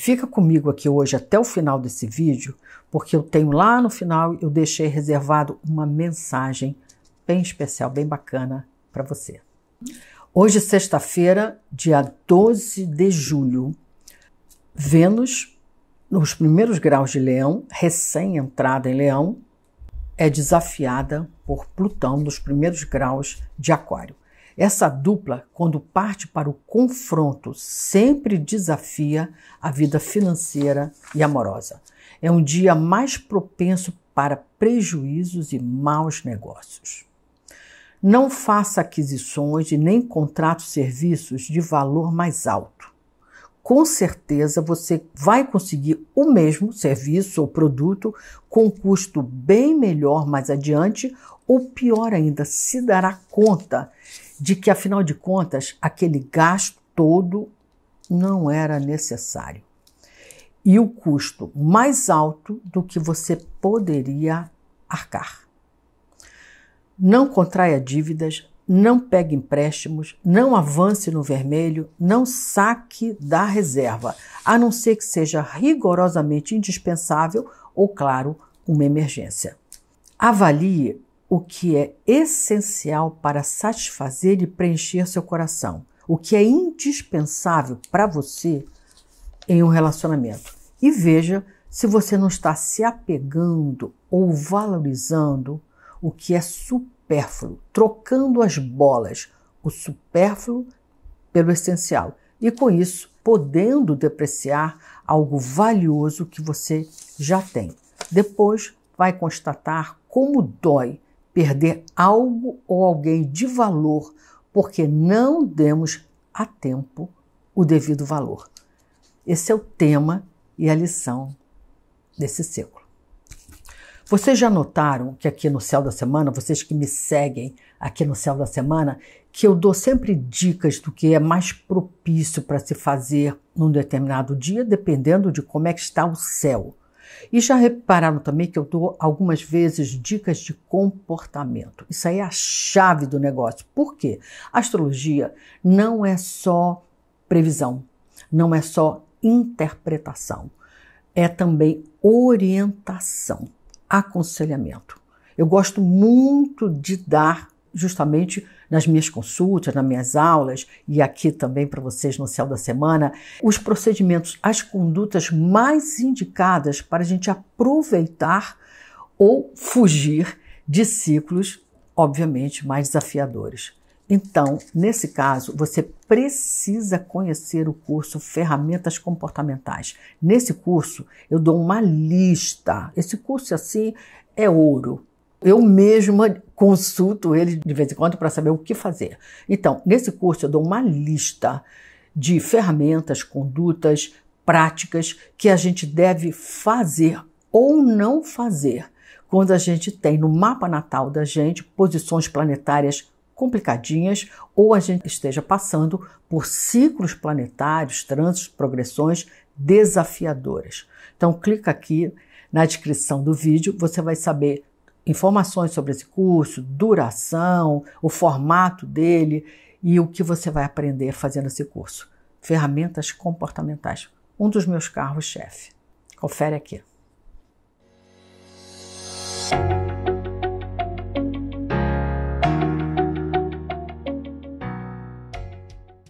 Fica comigo aqui hoje até o final desse vídeo, porque eu tenho lá no final, eu deixei reservado uma mensagem bem especial, bem bacana para você. Hoje, sexta-feira, dia 12 de julho, Vênus, nos primeiros graus de Leão, recém-entrada em Leão, é desafiada por Plutão nos primeiros graus de Aquário. Essa dupla, quando parte para o confronto, sempre desafia a vida financeira e amorosa. É um dia mais propenso para prejuízos e maus negócios. Não faça aquisições e nem contrate serviços de valor mais alto. Com certeza você vai conseguir o mesmo serviço ou produto com um custo bem melhor mais adiante, ou pior ainda, se dará conta de que, afinal de contas, aquele gasto todo não era necessário. E o custo mais alto do que você poderia arcar. Não contraia dívidas, não pegue empréstimos, não avance no vermelho, não saque da reserva, a não ser que seja rigorosamente indispensável ou, claro, uma emergência. Avalie o que é essencial para satisfazer e preencher seu coração, o que é indispensável para você em um relacionamento. E veja se você não está se apegando ou valorizando o que é supérfluo, trocando as bolas, o supérfluo pelo essencial. E com isso, podendo depreciar algo valioso que você já tem. Depois vai constatar como dói perder algo ou alguém de valor porque não demos a tempo o devido valor. Esse é o tema e a lição desse século. Vocês já notaram que aqui no Céu da Semana, vocês que me seguem aqui no Céu da Semana, que eu dou sempre dicas do que é mais propício para se fazer num determinado dia, dependendo de como é que está o céu. E já repararam também que eu dou algumas vezes dicas de comportamento. Isso aí é a chave do negócio. Por quê? A astrologia não é só previsão, não é só interpretação, é também orientação, aconselhamento. Eu gosto muito de dar justamente nas minhas consultas, nas minhas aulas e aqui também para vocês no Céu da Semana, os procedimentos, as condutas mais indicadas para a gente aproveitar ou fugir de ciclos, obviamente, mais desafiadores. Então, nesse caso, você precisa conhecer o curso Ferramentas Comportamentais. Nesse curso, eu dou uma lista. Esse curso, assim, é ouro. Eu mesma consulto ele de vez em quando para saber o que fazer. Então, nesse curso eu dou uma lista de ferramentas, condutas, práticas que a gente deve fazer ou não fazer quando a gente tem no mapa natal da gente posições planetárias complicadinhas ou a gente esteja passando por ciclos planetários, trânsitos, progressões desafiadoras. Então clica aqui na descrição do vídeo, você vai saber informações sobre esse curso, duração, o formato dele e o que você vai aprender fazendo esse curso. Ferramentas comportamentais, um dos meus carros-chefe. Confere aqui.